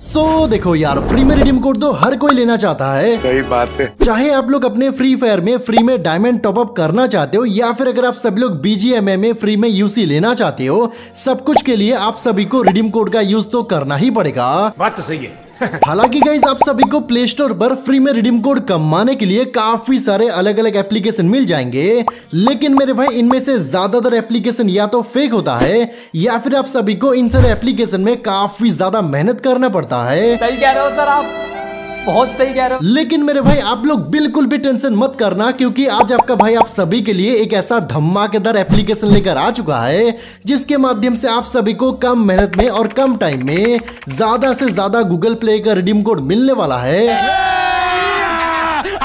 सो so, देखो यार free में रिडीम कोड तो हर कोई लेना चाहता है सही बात है चाहे आप लोग अपने फ्री फायर में फ्री में डायमंड टॉप अप करना चाहते हो या फिर अगर आप सब लोग बीजीएमए में फ्री में यूसी लेना चाहते हो सब कुछ के लिए आप सभी को रिडीम कोड का यूज तो करना ही पड़ेगा बात तो सही है हालांकि गाइज आप सभी को प्ले स्टोर पर फ्री में रिडीम कोड कमाने के लिए काफी सारे अलग अलग एप्लीकेशन मिल जाएंगे लेकिन मेरे भाई इनमें से ज्यादातर एप्लीकेशन या तो फेक होता है या फिर आप सभी को इन सारे एप्लीकेशन में काफी ज्यादा मेहनत करना पड़ता है सही कह रहे हो सर आप बहुत सही कह रहे हो लेकिन मेरे भाई आप लोग बिल्कुल भी टेंशन मत करना क्योंकि आज आपका भाई आप सभी के लिए एक ऐसा धमाकेदार एप्लीकेशन लेकर आ चुका है जिसके माध्यम से आप सभी को कम मेहनत में और कम टाइम में ज्यादा से ज्यादा गूगल प्ले का रिडीम कोड मिलने वाला है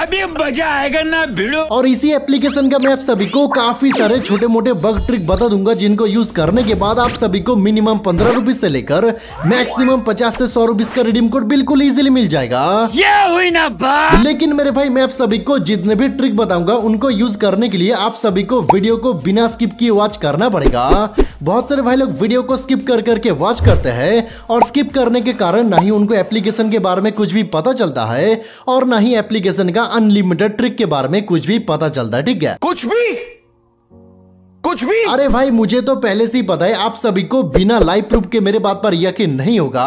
अभी मजा आएगा ना भिड़ो और इसी एप्लीकेशन का मैं आप सभी को काफी सारे छोटे मोटे बग ट्रिक बता दूंगा जिनको यूज करने के बाद आप सभी को मिनिमम पंद्रह रूपीज ऐसी लेकर मैक्सिमम पचास ऐसी सौ रूपीज का रिडीम कोड बिल्कुल इजिली मिल जाएगा ये हुई ना बात लेकिन मेरे भाई मैं आप सभी को जितने भी ट्रिक बताऊंगा उनको यूज करने के लिए आप सभी को वीडियो को बिना स्किप किए वॉच करना पड़ेगा बहुत सारे भाई लोग वीडियो को स्किप कर करके वॉच करते हैं और स्किप करने के कारण ना ही उनको एप्लीकेशन के बारे में कुछ भी पता चलता है और ना ही एप्लीकेशन का अनलिमिटेड ट्रिक के बारे में कुछ भी पता चलता है ठीक है कुछ भी कुछ भी अरे भाई मुझे तो पहले से ही पता है आप सभी को बिना लाइव प्रूफ के मेरे बात पर यकीन नहीं होगा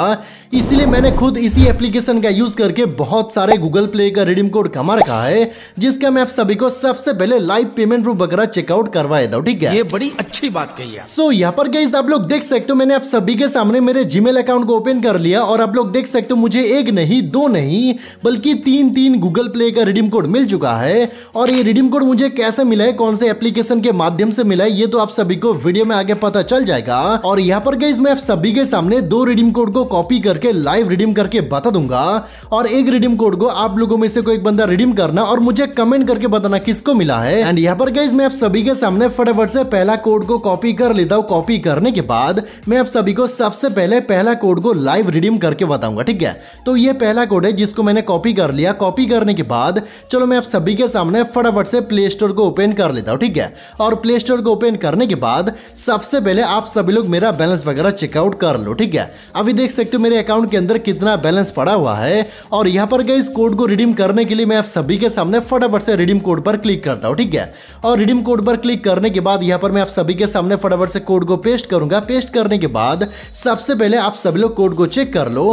इसीलिए मैंने खुद इसी एप्लीकेशन का यूज करके बहुत सारे गूगल प्ले का रिडीम कोड कमा रखा है जिसका मैं आप सभी को सबसे पहले लाइव पेमेंट रूप वगैरह चेकआउट करवाया था ठीक है ये बड़ी अच्छी बात कही है सो so, यहाँ पर गई आप लोग देख सकते हो मैंने आप सभी के सामने मेरे जीमेल अकाउंट को ओपन कर लिया और आप लोग देख सकते हो मुझे एक नहीं दो नहीं बल्कि तीन तीन गूगल प्ले का रिडीम कोड मिल चुका है और ये रिडीम कोड मुझे कैसे मिला है कौन से एप्लीकेशन के माध्यम से मिला है ये तो आप सभी को वीडियो में आगे पता चल जाएगा और यहाँ पर गई मैं आप सभी के सामने दो रिडीम कोड को कॉपी करके करके लाइव रिडीम करके बता दूंगा और एक रिडीम कोड को आप लोगों में से कोई एक बंदा रिडीम करना और मुझे कमेंट करके बताना किसको मिला है एंड यहाँ पर गाइज मैं आप सभी के सामने फटाफट से पहला कोड को कॉपी कर लेता हूँ कॉपी करने के बाद मैं आप सभी को सबसे पहले पहला कोड को लाइव रिडीम करके बताऊंगा ठीक है तो ये पहला कोड है जिसको मैंने कॉपी कर लिया कॉपी करने के बाद चलो मैं आप सभी के सामने फटाफट से प्ले स्टोर को ओपन कर लेता हूँ ठीक है और प्ले स्टोर को ओपन करने के बाद सबसे पहले आप सभी लोग मेरा बैलेंस वगैरह चेकआउट कर लो ठीक है अभी देख सकते हो मेरे अकाउंट अकाउंट के अंदर कितना बैलेंस पड़ा हुआ है और यहाँ पर गए इस कोड को रिडीम करने के लिए मैं आप सभी के सामने फटाफट से रिडीम कोड पर क्लिक करता हूँ ठीक है और रिडीम कोड पर क्लिक करने के बाद यहाँ पर मैं आप सभी के सामने फटाफट से कोड को पेस्ट करूंगा पेस्ट करने के बाद सबसे पहले आप सभी लोग कोड को चेक कर लो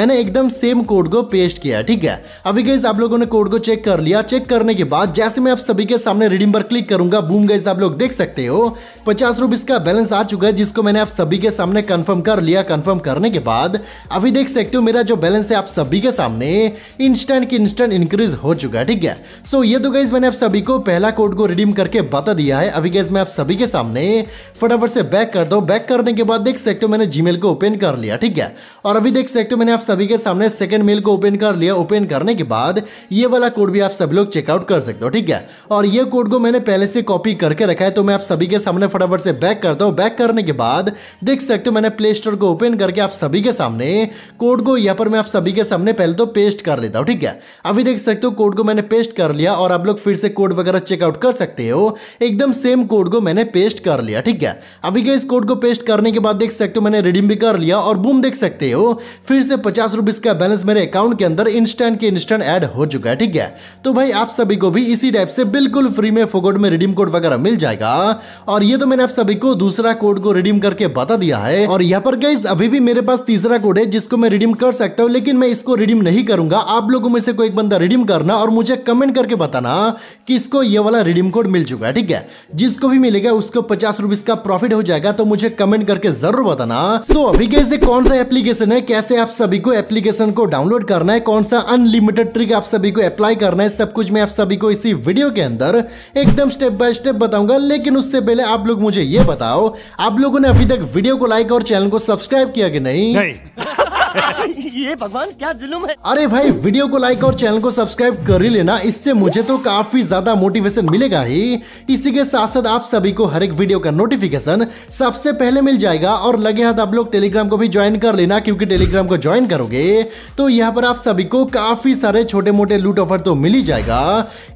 मैंने एकदम सेम कोड को पेस्ट किया ठीक है अभी गई आप लोगों ने कोड को चेक कर लिया चेक करने के बाद जैसे मैं आप सभी के सामने रिडीम पर क्लिक करूंगा बूम गई आप लोग देख सकते हो पचास का बैलेंस आ चुका है जिसको मैंने आप सभी के सामने कंफर्म कर लिया कंफर्म करने के बाद अभी देख सकते हो मेरा जो बैलेंस है आप सभी के सामने इंस्टेंट की इंस्टेंट इंक्रीज हो चुका है ठीक है सो ये तो गाइज मैंने आप सभी को पहला कोड को रिडीम करके बता दिया है अभी गाइज मैं आप सभी के सामने फटाफट से बैक कर दो बैक करने के बाद देख सकते हो मैंने जी को ओपन कर लिया ठीक है और अभी देख सकते हो मैंने आप सभी के सामने सेकेंड मेल को ओपन कर लिया ओपन करने के बाद ये वाला कोड भी आप सब लोग चेकआउट कर सकते हो ठीक है और ये कोड को मैंने पहले से कॉपी करके रखा है तो मैं आप सभी के सामने फटाफट से बैक करता हूँ बैक करने के बाद देख सकते हो मैंने प्ले स्टोर को ओपन करके आप सभी के सामने कोड को यहाँ पर मैं आप सभी के सामने पहले तो पेस्ट कर लेता हूँ ठीक है अभी देख सकते हो कोड को मैंने पेस्ट कर लिया और आप लोग फिर से कोड वगैरह चेकआउट कर सकते हो एकदम सेम कोड को मैंने पेस्ट कर लिया ठीक है अभी के इस कोड को पेस्ट करने के बाद देख सकते हो मैंने रिडीम भी कर लिया और बूम देख सकते हो फिर से पचास रुपीज़ का बैलेंस मेरे अकाउंट के अंदर इंस्टेंट के इंस्टेंट ऐड हो चुका है ठीक है तो भाई आप सभी को भी इसी टाइप से बिल्कुल फ्री में फोकोड में रिडीम कोड वगैरह मिल जाएगा और ये तो मैंने आप सभी को दूसरा कोड को रिडीम करके बता दिया है और यहाँ पर गई अभी भी मेरे पास तीसरा कोड है जिसको मैं रिडीम कर सकता हूँ लेकिन मैं इसको रिडीम नहीं करूंगा आप लोगों में से कोई एक बंदा रिडीम करना और मुझे कमेंट करके बताना कि इसको ये वाला रिडीम कोड मिल चुका है ठीक है जिसको भी मिलेगा उसको पचास रुपीज का प्रॉफिट हो जाएगा तो मुझे कमेंट करके जरूर बताना सो अभी कैसे कौन सा एप्लीकेशन है कैसे आप सभी को एप्लीकेशन को डाउनलोड करना है कौन सा अनलिमिटेड ट्रिक आप सभी को अप्लाई करना है सब कुछ मैं आप सभी को इसी वीडियो के अंदर एकदम स्टेप बाय स्टेप बताऊंगा लेकिन उससे पहले आप लोग मुझे ये बताओ आप लोगों ने अभी तक वीडियो को लाइक और चैनल को सब्सक्राइब किया कि नहीं, नहीं। ये भगवान क्या जुलूम है अरे भाई वीडियो को लाइक और चैनल को सब्सक्राइब कर ही लेना इससे मुझे तो काफी ज्यादा मोटिवेशन मिलेगा ही इसी के साथ साथ आप सभी को हर एक वीडियो का नोटिफिकेशन सबसे पहले मिल जाएगा और लगे हाथ आप लोग टेलीग्राम को भी ज्वाइन कर लेना क्योंकि टेलीग्राम को ज्वाइन करोगे तो यहाँ पर आप सभी को काफी सारे छोटे मोटे लूट ऑफर तो मिल ही जाएगा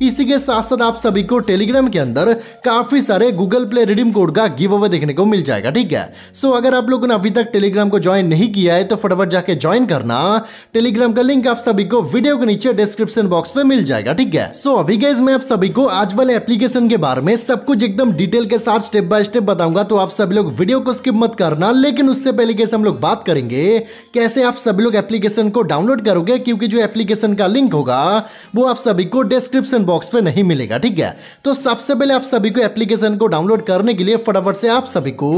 इसी के साथ साथ आप सभी को टेलीग्राम के अंदर काफी सारे गूगल प्ले रिडीम कोड का गिव अवे देखने को मिल जाएगा ठीक है सो अगर आप लोगों ने अभी तक टेलीग्राम को ज्वाइन नहीं किया है तो फटाफट जाकर करके ज्वाइन करना टेलीग्राम का लिंक आप सभी को वीडियो के नीचे डिस्क्रिप्शन बॉक्स में मिल जाएगा ठीक है सो अभी गैस मैं आप सभी को आज वाले एप्लीकेशन के बारे में सब कुछ एकदम डिटेल के साथ स्टेप बाय स्टेप बताऊंगा तो आप सभी लोग वीडियो को स्किप मत करना लेकिन उससे पहले कैसे हम लोग बात करेंगे कैसे आप सभी लोग एप्लीकेशन को डाउनलोड करोगे क्योंकि जो एप्लीकेशन का लिंक होगा वो आप सभी को डिस्क्रिप्शन बॉक्स में नहीं मिलेगा ठीक है तो सबसे पहले आप सभी को एप्लीकेशन को डाउनलोड करने के लिए फटाफट से आप सभी को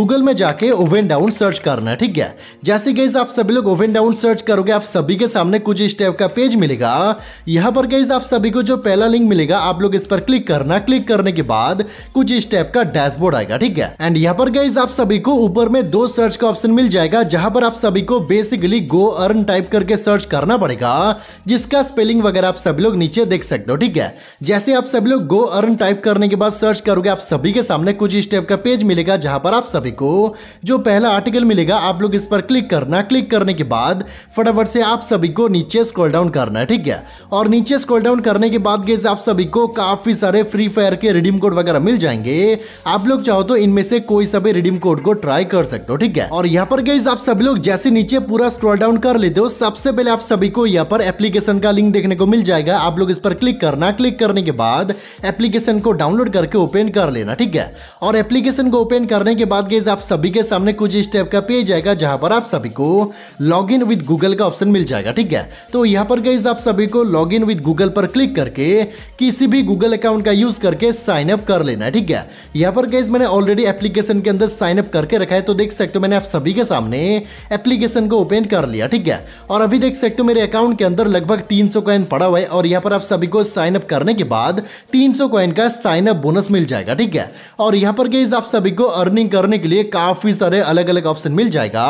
गूगल में जाके ओवेन डाउन सर्च करना है ठीक है जैसे गैस आप सभी लोग ओवन डाउन सर्च करोगे आप सभी के सामने कुछ इस टाइप का पेज मिलेगा यहाँ पर गाइज आप सभी को जो पहला लिंक मिलेगा आप लोग इस पर क्लिक करना क्लिक करने के बाद कुछ इस टाइप का डैशबोर्ड आएगा ठीक है एंड यहाँ पर गाइज आप सभी को ऊपर में दो सर्च का ऑप्शन मिल जाएगा जहां पर आप सभी को बेसिकली गो अर्न टाइप करके सर्च करना पड़ेगा जिसका स्पेलिंग वगैरह आप सभी लोग नीचे देख सकते हो ठीक है जैसे आप सभी लोग गो अर्न टाइप करने के बाद सर्च करोगे आप सभी के सामने कुछ इस टाइप का पेज मिलेगा जहां पर आप सभी को जो पहला आर्टिकल मिलेगा आप लोग इस पर क्लिक करना क्लिक क्लिक करने के बाद फटाफट से आप सभी को नीचे स्क्रॉल डाउन करना है ठीक है और नीचे स्क्रॉल डाउन करने के बाद गेज आप सभी को काफी सारे फ्री फायर के रिडीम कोड वगैरह मिल जाएंगे आप लोग चाहो तो इनमें से कोई सभी रिडीम कोड को ट्राई कर सकते हो ठीक है और यहाँ पर गेज आप सभी लोग जैसे नीचे पूरा स्क्रॉल डाउन कर लेते हो सबसे पहले आप सभी को यहाँ पर एप्लीकेशन का लिंक देखने को मिल जाएगा आप लोग इस पर क्लिक करना क्लिक करने के बाद एप्लीकेशन को डाउनलोड करके ओपन कर लेना ठीक है और एप्लीकेशन को ओपन करने के बाद गेज आप सभी के सामने कुछ इस टाइप का पेज आएगा जहां पर आप सभी को लॉग इन विद गूगल का ऑप्शन मिल जाएगा ठीक है तो यहाँ पर गई आप सभी को लॉग इन विद गूगल पर क्लिक करके किसी भी गूगल अकाउंट का यूज करके साइन अप कर लेना है ठीक है यहाँ पर गई मैंने ऑलरेडी एप्लीकेशन के अंदर साइन अप करके रखा है तो देख सकते हो मैंने आप सभी के सामने एप्लीकेशन को ओपन कर लिया ठीक है और अभी देख सकते हो मेरे अकाउंट के अंदर लगभग तीन सौ पड़ा हुआ है और यहाँ पर आप सभी को साइन अप करने के बाद तीन सौ का साइन अप बोनस मिल जाएगा ठीक है और यहाँ पर गई आप सभी को अर्निंग करने के लिए काफी सारे अलग अलग ऑप्शन मिल जाएगा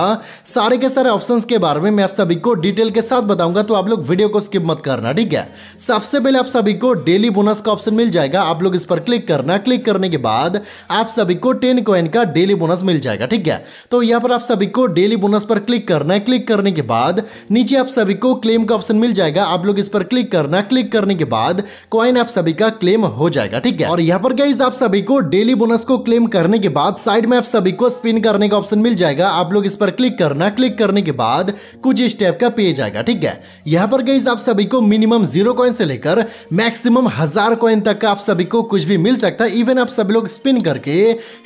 सारे के सारे ऑप्शंस के बारे में मैं आप सभी को डिटेल के साथ बताऊंगा तो आप लोग वीडियो को स्किप मत करना ठीक है सबसे पहले आप सभी को डेली बोनस का ऑप्शन मिल जाएगा आप लोग इस पर क्लिक करना क्लिक करने के बाद आप सभी को टेन कॉइन का डेली बोनस मिल जाएगा ठीक है तो यहाँ पर आप सभी को डेली बोनस पर क्लिक करना क्लिक करने के बाद नीचे आप सभी को क्लेम का ऑप्शन मिल जाएगा आप लोग इस पर क्लिक करना क्लिक करने के बाद कॉइन आप सभी का क्लेम हो जाएगा ठीक है और यहाँ पर गाइज आप सभी को डेली बोनस को क्लेम करने के बाद साइड में आप सभी को स्पिन करने का ऑप्शन मिल जाएगा आप लोग इस पर क्लिक करना क्लिक करने के बाद कुछ इस टाइप का पेज आएगा ठीक है यहाँ पर गई आप सभी को मिनिमम जीरो कॉइन से लेकर मैक्सिमम हजार कॉइन तक का आप सभी को कुछ भी मिल सकता है इवन आप सभी लोग स्पिन करके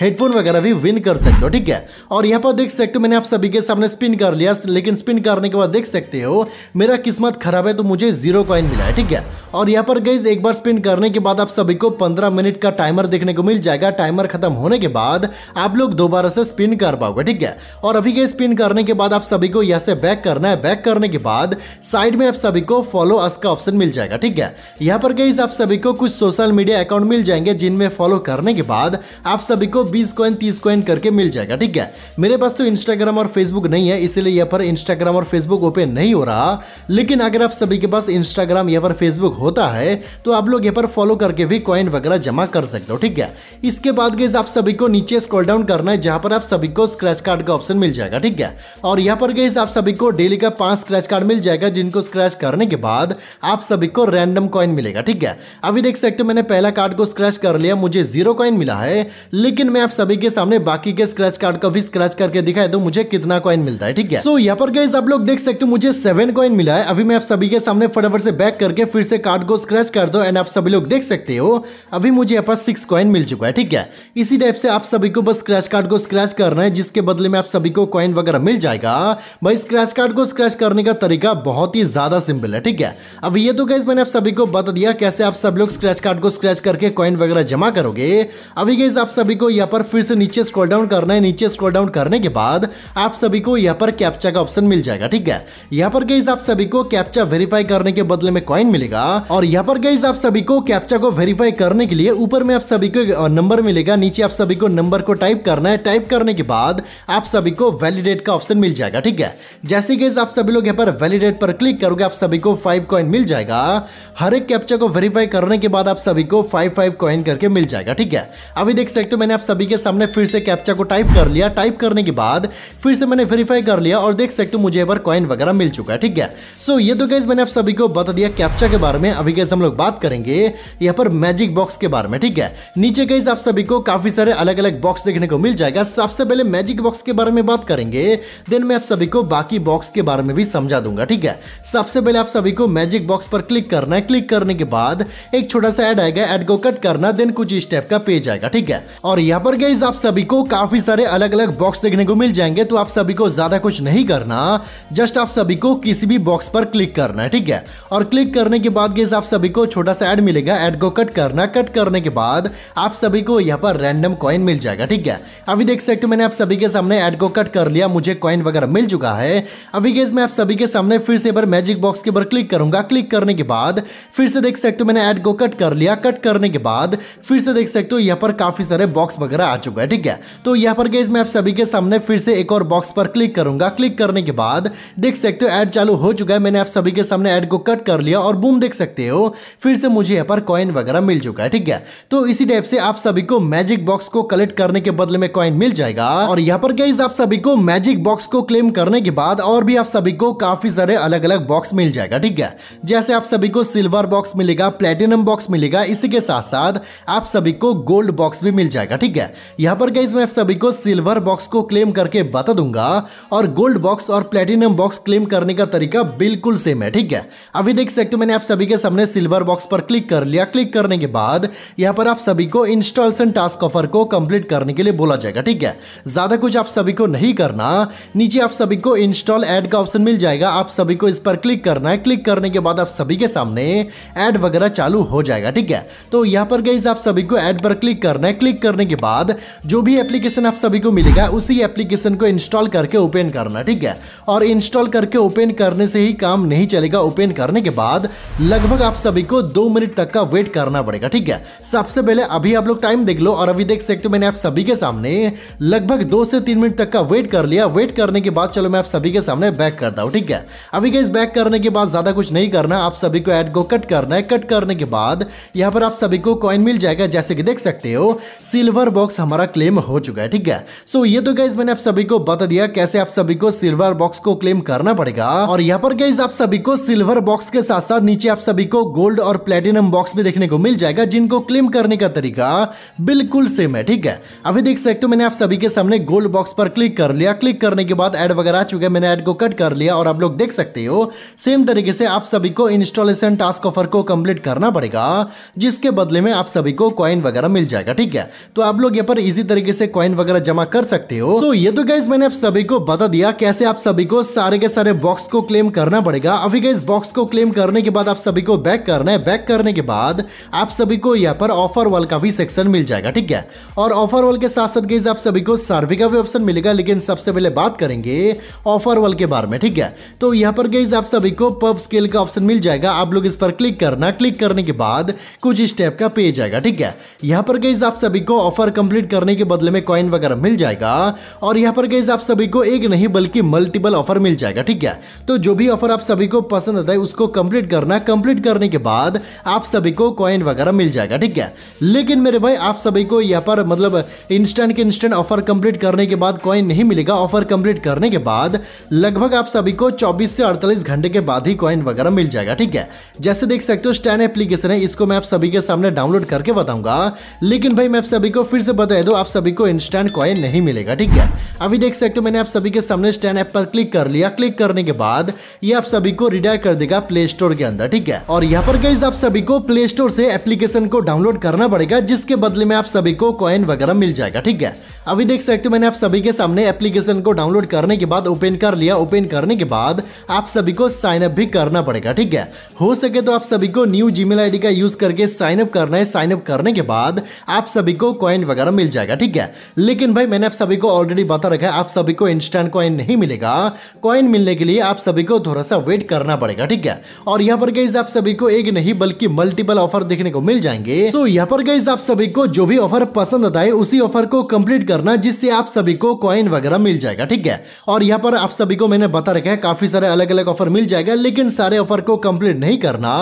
हेडफोन वगैरह भी विन कर सकते हो ठीक है और यहाँ पर देख सकते हो मैंने आप सभी के सामने स्पिन कर लिया लेकिन स्पिन करने के बाद देख सकते हो मेरा किस्मत खराब है तो मुझे जीरो कॉइन मिला है ठीक है और यहाँ पर गई एक बार स्पिन करने के बाद आप सभी को पंद्रह मिनट का टाइमर देखने को मिल जाएगा टाइमर खत्म होने के बाद आप लोग दोबारा से स्पिन कर पाओगे ठीक है और अभी गई स्पिन करने के बाद आप सभी सभी को यहाँ से बैक करना है बैक करने के बाद साइड में आप सभी को फॉलो अस का ऑप्शन मिल जाएगा ठीक है यहाँ पर गई आप सभी को कुछ सोशल मीडिया अकाउंट मिल जाएंगे जिनमें फॉलो करने के बाद आप सभी को बीस कॉइन तीस कॉइन करके मिल जाएगा ठीक है मेरे पास तो इंस्टाग्राम और फेसबुक नहीं है इसलिए यहाँ पर इंस्टाग्राम और फेसबुक ओपन नहीं हो रहा लेकिन अगर आप सभी के पास इंस्टाग्राम या पर फेसबुक होता है तो आप लोग यहाँ पर फॉलो करके भी कॉइन वगैरह जमा कर सकते हो ठीक है इसके बाद गई आप सभी को नीचे स्क्रॉल डाउन करना है जहाँ पर आप सभी को स्क्रैच कार्ड का ऑप्शन मिल जाएगा ठीक है और यहाँ पर केस आप सभी को डेली का पांच स्क्रैच कार्ड मिल जाएगा जिनको स्क्रैच करने के बाद आप सभी को रैंडम कॉइन मिलेगा ठीक है अभी देख सकते हो मैंने पहला कार्ड को स्क्रैच कर लिया मुझे जीरो कॉइन मिला है लेकिन मैं आप सभी के सामने बाकी के स्क्रैच कार्ड को भी स्क्रैच करके दिखाई दो तो मुझे कितना कॉइन मिलता है ठीक है सो यहाँ पर गैस आप लोग देख सकते हो मुझे सेवन कॉइन मिला है अभी मैं आप सभी के सामने फटाफट से बैक करके फिर से कार्ड को स्क्रैच कर दो एंड आप सभी लोग देख सकते हो अभी मुझे यहाँ पर सिक्स कॉइन मिल चुका है ठीक है इसी टाइप से आप सभी को बस स्क्रैच कार्ड को स्क्रैच करना है जिसके बदले में आप सभी को कॉइन वगैरह मिल जाएगा भाई स्क्रैच कार्ड को स्क्रैच करने का तरीका बहुत ही ज़्यादा सिंपल है ठीक है अब ये तो गैस मैंने आप सभी को बता दिया कैसे आप सब लोग स्क्रैच कार्ड को स्क्रैच करके कॉइन वगैरह जमा करोगे अभी गैस आप सभी को यहाँ पर फिर से नीचे स्क्रॉल डाउन करना है नीचे स्क्रॉल डाउन करने के बाद आप सभी को यहाँ पर कैप्चा का ऑप्शन मिल जाएगा ठीक है यहाँ पर गैस आप सभी को कैप्चा वेरीफाई करने के बदले में कॉइन मिलेगा और यहाँ पर गैस आप सभी को कैप्चा को वेरीफाई करने के लिए ऊपर में आप सभी को नंबर मिलेगा नीचे आप सभी को नंबर को टाइप करना है टाइप करने के बाद आप सभी को वैलिडेट का ऑप्शन मिल जाएगा ठीक है जैसे कि आप सभी लोग यहाँ पर वैलिडेट पर क्लिक करोगे आप सभी को फाइव कॉइन मिल जाएगा हर एक कैप्चर को वेरीफाई करने के बाद आप सभी को फाइव फाइव कॉइन करके मिल जाएगा ठीक है अभी देख सकते हो मैंने आप सभी के सामने फिर से कैप्चर को टाइप कर लिया टाइप करने के बाद फिर से मैंने वेरीफाई कर लिया और देख सकते हो मुझे यहाँ पर कॉइन वगैरह मिल चुका है ठीक है सो ये तो गैस मैंने आप सभी को बता दिया कैप्चा के बारे में अभी गैस हम लोग बात करेंगे यहाँ पर मैजिक बॉक्स के बारे में ठीक है नीचे गैस आप सभी को काफी सारे अलग अलग बॉक्स देखने को मिल जाएगा सबसे पहले मैजिक बॉक्स के बारे में बात करेंगे देन मैं आप सभी को बाकी बॉक्स के बारे में भी समझा दूंगा ठीक है सबसे पहले आप सभी को मैजिक बॉक्स पर क्लिक करना है क्लिक करने के बाद एक छोटा सा एड आएगा एड को कट करना देन कुछ इस टाइप का पेज आएगा ठीक है और यहाँ पर गई आप सभी को काफी सारे अलग अलग बॉक्स देखने को मिल जाएंगे तो आप सभी को ज्यादा कुछ नहीं करना जस्ट आप सभी को किसी भी बॉक्स पर क्लिक करना है ठीक है और क्लिक करने के बाद गई आप सभी को छोटा सा एड मिलेगा एड को कट करना कट करने के बाद आप सभी को यहाँ पर रैंडम कॉइन मिल जाएगा ठीक है अभी देख सकते हो मैंने आप सभी के सामने एड को कट कर लिया मुझे कॉइन वगैरह मिल चुका है अभी गेज मैं आप सभी के सामने फिर से बार मैजिक बॉक्स के ऊपर क्लिक करूंगा क्लिक करने के बाद फिर से देख सकते हो मैंने एड को कट कर लिया कट करने के बाद फिर से देख सकते हो यहाँ पर काफी सारे बॉक्स वगैरह आ चुका है ठीक है तो यहाँ पर गेज मैं आप सभी के सामने फिर से एक और बॉक्स पर क्लिक करूंगा क्लिक करने के बाद देख सकते हो एड चालू हो चुका है मैंने आप सभी के सामने एड को कट कर लिया और बूम देख सकते हो फिर से मुझे यहाँ पर कॉइन वगैरह मिल चुका है ठीक है तो इसी टाइप से आप सभी को मैजिक बॉक्स को कलेक्ट करने के बदले में कॉइन मिल जाएगा और यहाँ पर गाइज आप सभी को मैजिक बॉक्स को क्लेम करने के बाद और भी आप सभी को काफी सारे अलग अलग बॉक्स मिल जाएगा ठीक है जैसे आप सभी को सिल्वर बॉक्स मिलेगा प्लेटिनम बॉक्स मिलेगा इसी के साथ साथ आप सभी को गोल्ड बॉक्स भी मिल जाएगा ठीक है यहाँ पर गई मैं आप सभी को सिल्वर बॉक्स को क्लेम करके बता दूंगा और गोल्ड बॉक्स और प्लेटिनम बॉक्स क्लेम करने का तरीका बिल्कुल सेम है ठीक है अभी देख सकते मैंने आप सभी के सामने सिल्वर बॉक्स पर क्लिक कर लिया क्लिक करने के बाद यहाँ पर आप सभी को इंस्टॉलेशन टास्क ऑफर को कंप्लीट करने के लिए बोला जाएगा ठीक है ज्यादा कुछ आप सभी को नहीं करना नीचे आप सभी सभी को इंस्टॉल ऐड का ऑप्शन मिल जाएगा आप सभी को इस पर क्लिक करना है क्लिक करने के बाद आप सभी के सामने ऐड वगैरह चालू हो जाएगा ठीक है तो यहाँ पर गई आप सभी को ऐड पर क्लिक करना है क्लिक करने के बाद जो भी एप्लीकेशन आप सभी को मिलेगा उसी एप्लीकेशन को इंस्टॉल करके ओपन करना ठीक है और इंस्टॉल करके ओपन करने से ही काम नहीं चलेगा ओपन करने के बाद लगभग आप सभी को दो मिनट तक का वेट करना पड़ेगा ठीक है सबसे पहले अभी आप लोग टाइम देख लो और अभी देख सकते हो मैंने आप सभी के सामने लगभग दो से तीन मिनट तक का वेट कर लिया वेट करने के बाद चलो मैं आप सभी के सामने बैक करता हूँ ठीक है अभी गैस बैक करने के बाद ज़्यादा कुछ नहीं करना आप सभी को एड को कट करना है कट करने के बाद यहाँ पर आप सभी को कॉइन मिल जाएगा जैसे कि देख सकते हो सिल्वर बॉक्स हमारा क्लेम हो चुका है ठीक है सो ये तो गैस मैंने आप सभी को बता दिया कैसे आप सभी को सिल्वर बॉक्स को क्लेम करना पड़ेगा और यहाँ पर गैस आप सभी को सिल्वर बॉक्स के साथ साथ नीचे आप सभी को गोल्ड और प्लेटिनम बॉक्स भी देखने को मिल जाएगा जिनको क्लेम करने का तरीका बिल्कुल सेम है ठीक है अभी देख सकते हो मैंने आप सभी के सामने गोल्ड बॉक्स पर क्लिक कर लिया क्लिक करने के बाद एड वगैरह अगर आ चुके हैं मैंने ऐड को कट कर लिया और आप लोग देख सकते हो सेम तरीके से आप सभी को इंस्टॉलेशन टास्क ऑफर को कंप्लीट करना पड़ेगा जिसके बदले में आप सभी को कॉइन वगैरह मिल जाएगा ठीक है तो आप लोग यहाँ पर इजी तरीके से कॉइन वगैरह जमा कर सकते हो तो ये तो गाइज मैंने आप सभी को बता दिया कैसे आप सभी को सारे के सारे बॉक्स को क्लेम करना पड़ेगा अभी गाइज बॉक्स को क्लेम करने के बाद आप सभी को बैक करना है बैक करने के बाद आप सभी को यहाँ पर ऑफर वॉल का भी सेक्शन मिल जाएगा ठीक है और ऑफर वॉल के साथ साथ गाइज आप सभी को सर्वे का भी ऑप्शन मिलेगा लेकिन सबसे पहले बात करेंगे ऑफर वाल के बारे में ठीक है तो यहाँ पर गई आप सभी को पब स्केल का ऑप्शन मिल जाएगा आप लोग इस पर क्लिक करना क्लिक करने के बाद कुछ इस टाइप का पेज आएगा ठीक है यहाँ पर गई आप सभी को ऑफर कंप्लीट करने के बदले में कॉइन वगैरह मिल जाएगा और यहाँ पर गई आप सभी को एक नहीं बल्कि मल्टीपल ऑफर मिल जाएगा ठीक है तो जो भी ऑफर आप सभी को पसंद आता है उसको कंप्लीट करना कंप्लीट करने के बाद आप सभी को कॉइन वगैरह मिल जाएगा ठीक है लेकिन मेरे भाई आप सभी को यहाँ पर मतलब इंस्टेंट के इंस्टेंट ऑफर कंप्लीट करने के बाद कॉइन नहीं मिलेगा ऑफर कंप्लीट करने के बाद बाद लगभग आप सभी को 24 से 48 घंटे के बाद ही कॉइन वगैरह मिल जाएगा ठीक है जैसे देख सकते हो स्टैंड एप्लीकेशन है इसको मैं आप सभी के सामने डाउनलोड करके बताऊंगा लेकिन भाई मैं आप सभी को फिर से बता दो आप सभी को इंस्टेंट कॉइन नहीं मिलेगा ठीक है अभी देख सकते हो मैंने आप सभी के सामने स्टैंड ऐप पर क्लिक कर लिया क्लिक करने के बाद ये आप सभी को रिडायर कर देगा प्ले स्टोर के अंदर ठीक है और यहाँ पर गई आप सभी को प्ले स्टोर से एप्लीकेशन को डाउनलोड करना पड़ेगा जिसके बदले में आप सभी को कॉइन वगैरह मिल जाएगा ठीक है अभी देख सकते हो मैंने आप सभी के सामने एप्लीकेशन को डाउनलोड करने के बाद ओपन कर लिया ओपन करने के बाद आप सभी को साइन अप भी करना पड़ेगा ठीक है हो सके तो आप सभी को न्यू जी मेल का यूज करके साइन अप करना है साइन अप करने के बाद आप सभी को कॉइन वगैरह मिल जाएगा ठीक है लेकिन भाई मैंने आप सभी को ऑलरेडी बता रखा है आप सभी को इंस्टेंट कॉइन नहीं मिलेगा कॉइन मिलने के लिए आप सभी को थोड़ा सा वेट करना पड़ेगा ठीक है और यहाँ पर गई आप सभी को एक नहीं बल्कि मल्टीपल ऑफर देखने को मिल जाएंगे तो यहाँ पर गई आप सभी को जो भी ऑफर पसंद आता है उसी ऑफर को कंप्लीट कर करना जिससे आप सभी को कॉइन वगैरह मिल जाएगा ठीक है और यहाँ पर आप सभी को मैंने बता रखा है काफी सारे अलग अलग ऑफर मिल जाएगा लेकिन सारे ऑफर को कंप्लीट नहीं करना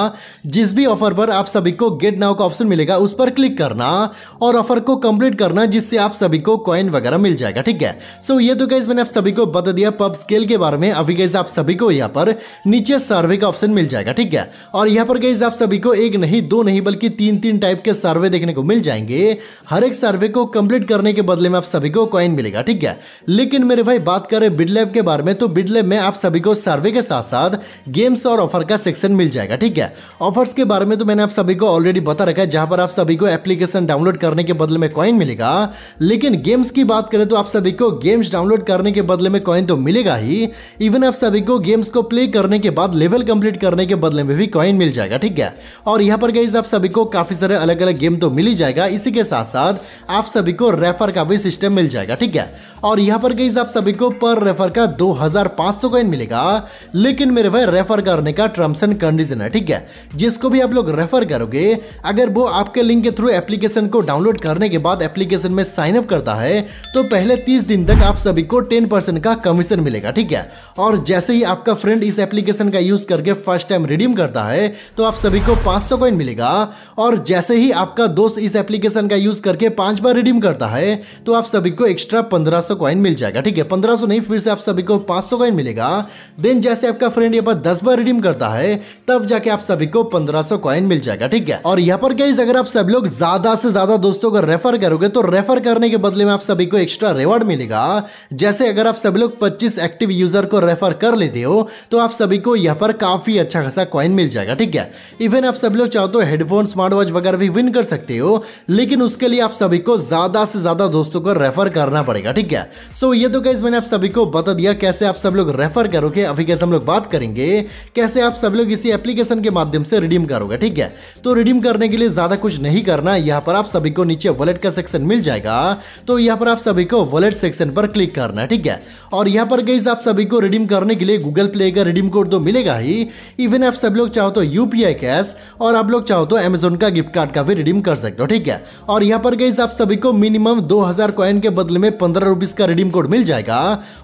जिस भी ऑफर पर आप सभी को गेट नाउ का ऑप्शन मिलेगा उस पर क्लिक करना और ऑफर को कंप्लीट करना जिससे आप सभी को कॉइन वगैरह मिल जाएगा ठीक है सो ये तो गैस मैंने आप सभी को बता दिया पब स्केल के बारे में अभी गैस आप सभी को यहाँ पर नीचे सर्वे का ऑप्शन मिल जाएगा ठीक है और यहाँ पर गैस आप सभी को एक नहीं दो नहीं बल्कि तीन तीन टाइप के सर्वे देखने को मिल जाएंगे हर एक सर्वे को कंप्लीट करने के बदले में आप सभी को कॉइन मिलेगा ठीक है लेकिन मेरे भाई बात करें बिडलैब के बारे में तो बिडलैब में आप सभी को सर्वे के साथ साथ गेम्स और ऑफर का सेक्शन मिल जाएगा ठीक है ऑफर्स के बारे में तो मैंने आप सभी को ऑलरेडी बता रखा है जहां पर आप सभी को एप्लीकेशन डाउनलोड करने के बदले में कॉइन मिलेगा लेकिन गेम्स की बात करें तो आप सभी को गेम्स डाउनलोड करने के बदले में कॉइन तो मिलेगा ही इवन आप सभी को गेम्स को प्ले करने के बाद लेवल कंप्लीट करने के बदले में भी कॉइन मिल जाएगा ठीक है और यहाँ पर गई आप सभी को काफी सारे अलग अलग गेम तो मिल ही जाएगा इसी के साथ साथ आप सभी को रेफर का भी सिस्टम मिल जाएगा ठीक है और यहाँ पर गई आप सभी को पर रेफर का 2500 कॉइन मिलेगा लेकिन मेरे भाई रेफर करने का टर्म्स एंड कंडीशन है ठीक है जिसको भी आप लोग रेफर करोगे अगर वो आपके लिंक के थ्रू एप्लीकेशन को डाउनलोड करने के बाद एप्लीकेशन में साइन अप करता है तो पहले तीस दिन तक आप सभी को टेन का कमीशन मिलेगा ठीक है और जैसे ही आपका फ्रेंड इस एप्लीकेशन का यूज करके फर्स्ट टाइम रिडीम करता है तो आप सभी को 500 कॉइन मिलेगा और जैसे ही आपका दोस्त इस एप्लीकेशन का यूज करके पांच बार रिडीम करता है तो आप सभी को एक्स्ट्रा 1500 कॉइन मिल जाएगा ठीक है 1500 नहीं फिर से आप सभी को 500 कॉइन मिलेगा देन जैसे आपका फ्रेंड यहाँ पर 10 बार रिडीम करता है तब जाके आप सभी को 1500 कॉइन मिल जाएगा ठीक है और यहाँ पर गाइज अगर आप सब लोग ज्यादा से ज्यादा दोस्तों को रेफर करोगे तो रेफर करने के बदले में आप सभी को एक्स्ट्रा रिवॉर्ड मिलेगा जैसे अगर आप सभी लोग पच्चीस एक्टिव यूजर को रेफर कर लेते हो तो आप सभी को यहाँ पर काफी अच्छा खासा कॉइन मिल जाएगा ठीक है इवन आप सभी लोग चाहो तो हेडफोन स्मार्ट वॉच वगैरह भी विन कर सकते हो लेकिन उसके लिए आप सभी को ज्यादा से ज्यादा दोस्तों को रेफर करना पड़ेगा ठीक है सो so, ये तो कैसे मैंने आप सभी को बता दिया कैसे आप सब लोग रेफर करोगे अभी कैसे हम लोग बात करेंगे कैसे आप सब लोग इसी एप्लीकेशन के माध्यम से रिडीम करोगे ठीक है तो रिडीम करने के लिए ज्यादा कुछ नहीं करना यहाँ पर आप सभी को नीचे वॉलेट का सेक्शन मिल जाएगा तो यहाँ पर आप सभी को वॉलेट सेक्शन पर क्लिक करना ठीक है और यहाँ पर कैसे आप सभी को रिडीम करने के लिए गूगल प्ले का रिडीम कोड तो मिलेगा ही इवन आप सब लोग चाहो तो यूपीआई कैश और आप लोग चाहो तो अमेजोन का गिफ्ट कार्ड का भी रिडीम कर सकते हो ठीक है और यहाँ पर गई आप सभी को मिनिमम दो कॉइन के बदले में पंद्रह रुपीज का रिडीम कोड मिल जाएगा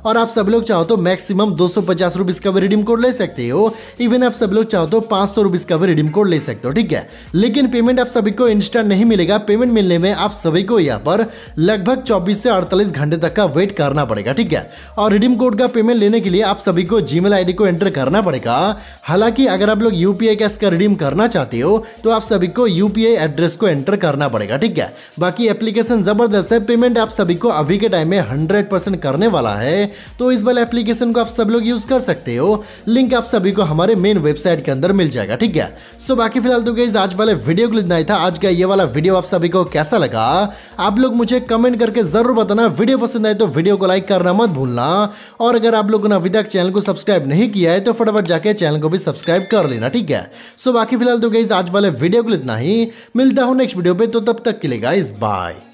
और आप सब लोग चाहो तो मैक्सिमम दो सौ पचास रुपीज का भी रिडीम कोड ले सकते हो इवन आप सब लोग चाहो तो पांच सौ रुपीज का भी रिडीम कोड ले सकते हो ठीक है लेकिन पेमेंट आप सभी को इंस्टेंट नहीं मिलेगा पेमेंट मिलने में आप सभी को यहाँ पर लगभग चौबीस से अड़तालीस घंटे तक का वेट करना पड़ेगा ठीक है और रिडीम कोड का पेमेंट लेने के लिए आप सभी को जीमेल आईडी को एंटर करना पड़ेगा हालांकि अगर आप लोग यूपीआई कैश का रिडीम करना चाहते हो तो आप सभी को यूपीआई एड्रेस को एंटर करना पड़ेगा ठीक है बाकी एप्लीकेशन जबरदस्त है पेमेंट आप सभी को अभी के टाइम में हंड्रेड परसेंट करने वाला है तो इस वाले एप्लीकेशन को आप सब लोग यूज कर सकते हो लिंक आप सभी को हमारे मेन वेबसाइट के अंदर मिल जाएगा ठीक है सो बाकी फिलहाल तो गई आज वाले वीडियो को लिखना ही था आज का ये वाला वीडियो आप सभी को कैसा लगा आप लोग मुझे कमेंट करके जरूर बताना वीडियो पसंद आए तो वीडियो को लाइक करना मत भूलना और अगर आप लोगों ने अभी तक चैनल को सब्सक्राइब नहीं किया है तो फटाफट जाके चैनल को भी सब्सक्राइब कर लेना ठीक है सो बाकी फिलहाल तो गई आज वाले वीडियो को लिखना ही मिलता हूं नेक्स्ट वीडियो पे तो तब तक के लिए गाइज बाय